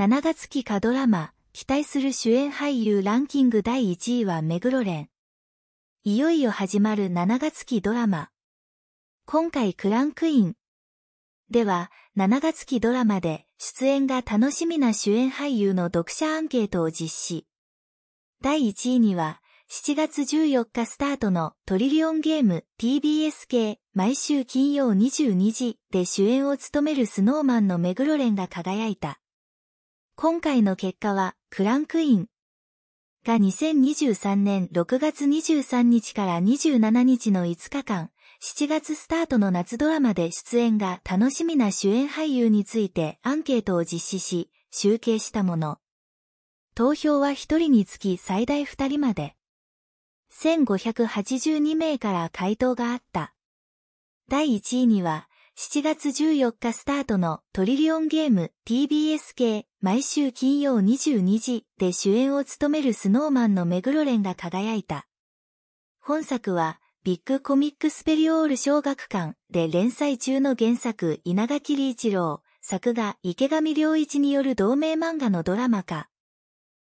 7月期かドラマ、期待する主演俳優ランキング第1位は目黒蓮。いよいよ始まる7月期ドラマ。今回クランクイン。では、7月期ドラマで出演が楽しみな主演俳優の読者アンケートを実施。第1位には、7月14日スタートのトリリオンゲーム TBS 系毎週金曜22時で主演を務めるスノーマンの目黒蓮が輝いた。今回の結果は、クランクインが2023年6月23日から27日の5日間、7月スタートの夏ドラマで出演が楽しみな主演俳優についてアンケートを実施し、集計したもの。投票は1人につき最大2人まで。1582名から回答があった。第1位には、7月14日スタートのトリリオンゲーム TBS 系毎週金曜22時で主演を務めるスノーマンの目黒蓮が輝いた。本作はビッグコミックスペリオール小学館で連載中の原作稲垣理一郎、作画池上良一による同名漫画のドラマ化、